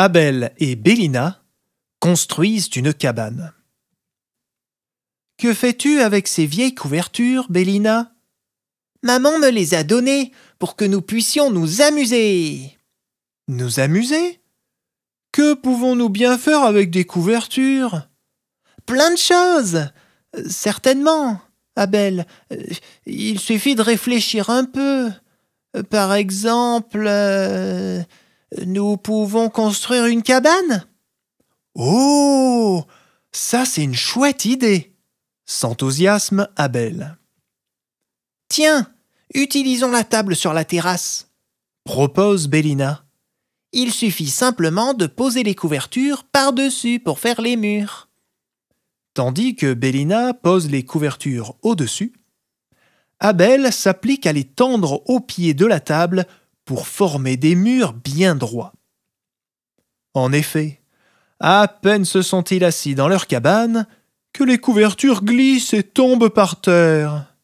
Abel et Bélina construisent une cabane. Que fais-tu avec ces vieilles couvertures, Bélina Maman me les a données pour que nous puissions nous amuser. Nous amuser Que pouvons-nous bien faire avec des couvertures Plein de choses Certainement, Abel. Il suffit de réfléchir un peu. Par exemple. Euh, nous pouvons construire une cabane Oh Ça, c'est une chouette idée S'enthousiasme Abel. Tiens, utilisons la table sur la terrasse propose Bélina. Il suffit simplement de poser les couvertures par-dessus pour faire les murs. Tandis que Bélina pose les couvertures au-dessus, Abel s'applique à les tendre au pied de la table pour former des murs bien droits. En effet, à peine se sont-ils assis dans leur cabane que les couvertures glissent et tombent par terre.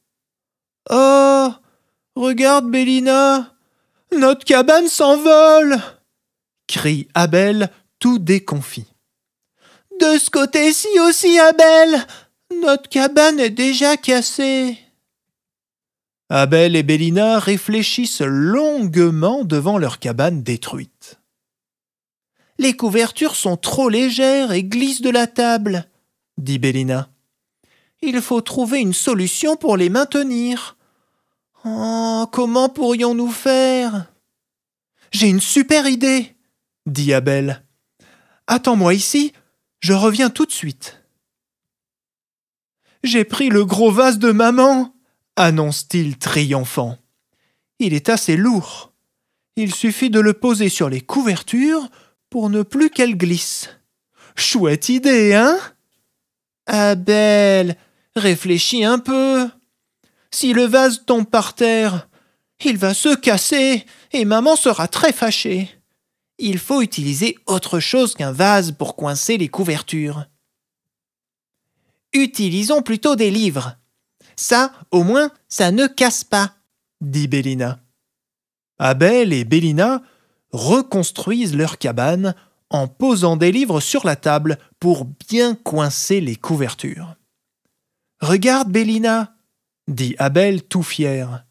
Oh Regarde, Bélina Notre cabane s'envole crie Abel, tout déconfit. De ce côté-ci aussi, Abel Notre cabane est déjà cassée Abel et Bélina réfléchissent longuement devant leur cabane détruite. Les couvertures sont trop légères et glissent de la table, dit Bélina. Il faut trouver une solution pour les maintenir. Oh, comment pourrions-nous faire J'ai une super idée, dit Abel. Attends-moi ici, je reviens tout de suite. J'ai pris le gros vase de maman, annonce-t-il triomphant. Il est assez lourd. Il suffit de le poser sur les couvertures pour ne plus qu'elle glisse. Chouette idée, hein Abel, réfléchis un peu. Si le vase tombe par terre, il va se casser et maman sera très fâchée. Il faut utiliser autre chose qu'un vase pour coincer les couvertures. Utilisons plutôt des livres, ça, au moins, ça ne casse pas, dit Bélina. Abel et Bélina reconstruisent leur cabane en posant des livres sur la table pour bien coincer les couvertures. Regarde, Bélina, dit Abel tout fier.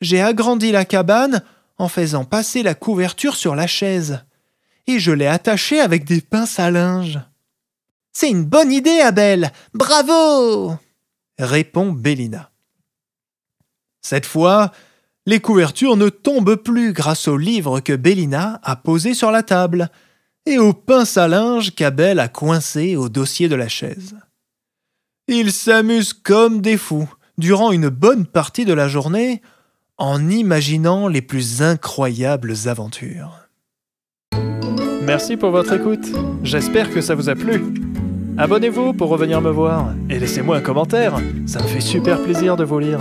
J'ai agrandi la cabane en faisant passer la couverture sur la chaise, et je l'ai attachée avec des pinces à linge. C'est une bonne idée, Abel. Bravo répond Bélina. Cette fois, les couvertures ne tombent plus grâce au livre que Bélina a posé sur la table et au pince à linge qu'Abel a coincé au dossier de la chaise. Ils s'amusent comme des fous durant une bonne partie de la journée en imaginant les plus incroyables aventures. Merci pour votre écoute. J'espère que ça vous a plu. Abonnez-vous pour revenir me voir et laissez-moi un commentaire, ça me fait super plaisir de vous lire.